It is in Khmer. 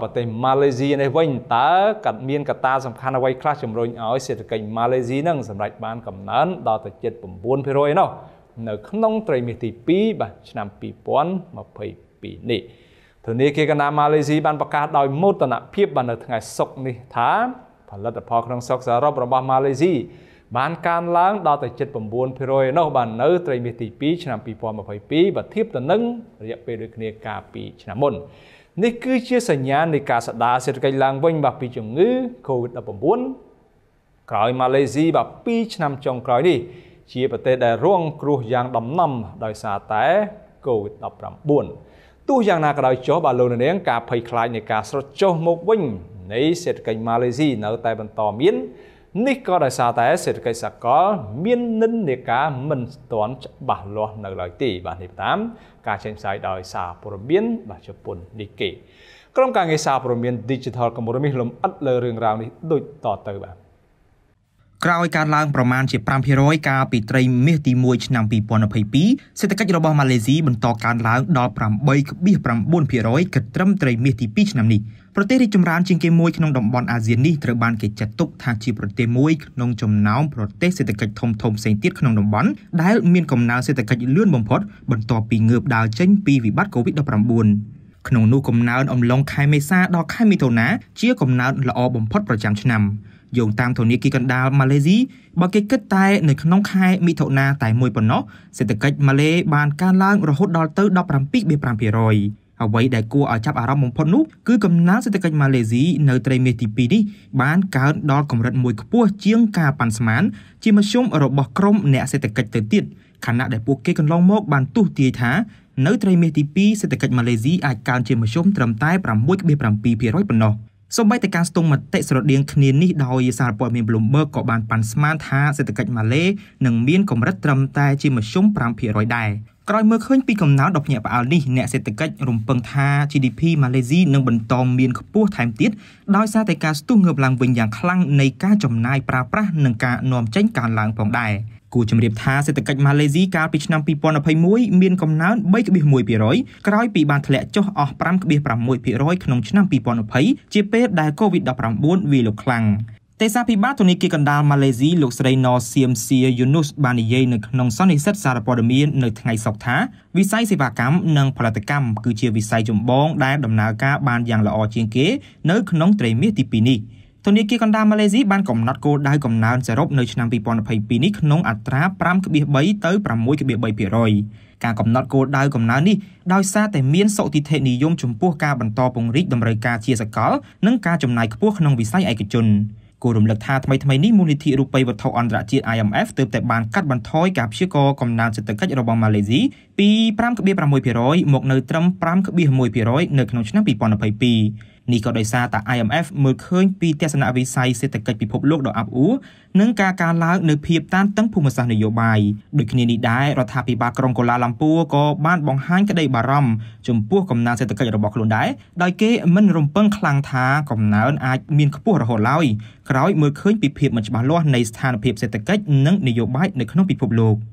ប្រទេសម៉ាឡេស៊ីនេះវិញតើកាត់មានកត្តាសំខាន់អ្វីខ្លះជំរុញឲ្យសេដ្ឋកិច្ចម៉ាឡេស៊ីនឹងសម្រេចបានកំណើនដល់ទៅជិត9%នោះនៅក្នុងត្រីមាសទី2បាទឆ្នាំ2022នេះធនាគារកណ្ដាលម៉ាឡេស៊ីបានប្រកាសដោយមោទនភាពបាននៅ ថ្ងៃសុក្រនេះថា ផលិតផលក្នុងស្រុកសរុបរបស់ម៉ាឡេស៊ីបានកើនឡើងដល់ទៅ79%នោះបាននៅត្រីមាសទី2ឆ្នាំ2022បើធៀបទៅនឹងរយៈពេលដូចគ្នាកាលពីឆ្នាំមុននេះគឺជាសញ្ញានៃការស្ដារសេដ្ឋកិច្ចឡើងវិញបាទពីជំងឺ COVID-19 ក្រោយម៉ាឡេស៊ីបាទ2ឆ្នាំចុងក្រោយនេះ ជាប្រទេសដែលរងគ្រោះយ៉ាងដំណំដោយសារតែ COVID-19 ទោះយ៉ាងណាក៏ដោយចុះបាទលោកនាងការភ័យខ្លាចនៃការស្រត់ចុះមកវិញនៃសេដ្ឋកិច្ចម៉ាឡេស៊ីនៅតែបន្តមាននេះក៏ដោយសារតែសេដ្ឋកិច្ចសកល មាននិន្នាការមិនទាន់ច្បាស់លាស់នៅឡើយទេបាទនេះតាម ការចេញផ្សាយដោយសារព័ត៌មានរបស់ជប៉ុននេះគេ ក្រុមការងារសារព័ត៌មាន Digital កម្ពុជានេះលំអិតលើរឿងរ៉ាវនេះដូចតទៅបាទក្រោយការឡើងប្រមាណជា5%កាលពីត្រីមាសទី1ឆ្នាំ2022សេដ្ឋកិច្ចរបស់ម៉ាឡេស៊ីបន្តកើនឡើងដល់8.9%គិតត្រឹមត្រីមាសទី2ឆ្នាំនេះប្រទេសរីកចម្រើនជាងគេមួយក្នុងតំបន់អាស៊ាននេះត្រូវបានគេចាត់ទុកថាជាប្រទេសមួយក្នុងចំណោមប្រទេសសេដ្ឋកិច្ចធំធំផ្សេងទៀតក្នុងតំបន់ដែលមានកំណើនសេដ្ឋកិច្ចលឿនបំផុតបន្ទាប់ពីងើបដើរចេញពីវិបត្តិ COVID-19 ក្នុងនោះកំណើនអំឡុងខែមេសាដល់ខែមិថុនាជាកំណើនល្អបំផុតប្រចាំឆ្នាំយោងតាមធនាគារកណ្ដាលម៉ាឡេស៊ីបើគេគិតតែនៅក្នុងខែមិថុនាតែមួយប៉ុណ្ណោះសេដ្ឋកិច្ចម៉ាឡេបានកើនឡើងរហូតដល់ទៅ17.5%អ្វីដែលគួរឲ្យចាប់អារម្មណ៍បំផុតនោះគឺកំណើនសេដ្ឋកិច្ចម៉ាឡេស៊ីនៅត្រីមាសទី2នេះបានកើនដល់កម្រិតមួយខ្ពស់ជាងការប៉ាន់ស្មានជាមធ្យមរបស់ក្រមអ្នកសេដ្ឋកិច្ចទៅទៀតខណៈដែលពួកគេកន្លងមកបានទស្សន៍ទាយថានៅត្រីមាសទី2សេដ្ឋកិច្ចម៉ាឡេស៊ីអាចកើនជាមធ្យមត្រឹមតែ6.7%ប៉ុណ្ណោះ។សូម្បីតែការស្ទង់មតិស្រដៀងគ្នានេះដោយសារព័ត៌មាន Bloomberg ក៏បានប៉ាន់ស្មានថាសេដ្ឋកិច្ចម៉ាឡេនឹងមានកម្រិតត្រឹមតែជាមធ្យម5%ដែរក្រោយមើលឃើញពីកំណើនដ៏ភ្ញាក់ផ្អើលនេះអ្នកសេដ្ឋកិច្ចរំពឹងថា GDP ម៉ាឡេស៊ីនឹងបន្តមានខ្ពស់ថែមទៀតដោយសារតែការស្ទុះងើបឡើងវិញយ៉ាងខ្លាំងនៃការចំណាយប្រើប្រាស់និងការនាំចេញកើនឡើងផងដែរគួរជំរាបថាសេដ្ឋកិច្ចម៉ាឡេស៊ីកាលពីឆ្នាំ2021មានកំណើន3.1%ក្រោយពីបានធ្លាក់ចុះអស់5.6%ក្នុងឆ្នាំ2020ជាពេលដែល COVID-19 វាលុកខ្លាំងេសាភិបាលធនាគារកណ្ដាលម៉ាឡេស៊ីលោកស្រីណសៀមសៀយូនូសបាននិយាយនៅក្នុងសន្និសីទសារព័ត៌មាននៅថ្ងៃសុក្រថាវិស័យសេវាកម្មនិងផលិតកម្មគឺជាវិស័យចម្បងដែលដំណើរការបានយ៉ាងល្អជាងគេនៅក្នុងត្រីមាសទី2នេះ។ធនាគារកណ្ដាលម៉ាឡេស៊ីបានកំណត់គោលដៅកំណើនសរុបនៅឆ្នាំ2022នេះក្នុងអត្រា5.3ទៅ6.3%ការកំណត់គោលដៅកំណើននេះដោយសារតែមានសុតិធិនិយមចំពោះការបន្តពង្រីកតម្រូវការជាសកលនិងការចំណាយខ្ពស់ក្នុងវិស័យឯកជនគួររំលឹកថាថ្មីថ្មីនេះមូលនិធិរូបិយវត្ថុអន្តរជាតិ IMF ទើបតែបានកាត់បន្ថយការព្យាករកំណើនសេដ្ឋកិច្ចរបស់ម៉ាឡេស៊ីពី5.6%មកនៅត្រឹម5.1%នៅក្នុងឆ្នាំ2022នេះក៏ដោយសារតែ IMF មើលឃើញពីទស្សនវិស័យសេដ្ឋកិច្ចពិភពលោកដ៏អាប់អួរនិងការកើនឡើងនៃភាពតានតឹងភូមិសាស្ត្រនយោបាយដូចគ្នានេះដែររដ្ឋាភិបាលក្រុងកូឡាឡាំពួរក៏បានបង្ហាញក្តីបារម្ភចំពោះកំណើនសេដ្ឋកិច្ចរបស់ខ្លួនដែរដោយគេមិនរំពឹងខ្លាំងថាកំណើនអាចមានខ្ពស់រហូតឡើយក្រោយមើលឃើញពីភាពមិនច្បាស់លាស់នៃស្ថានភាពសេដ្ឋកិច្ចនិងនយោបាយនៅក្នុងពិភពលោក។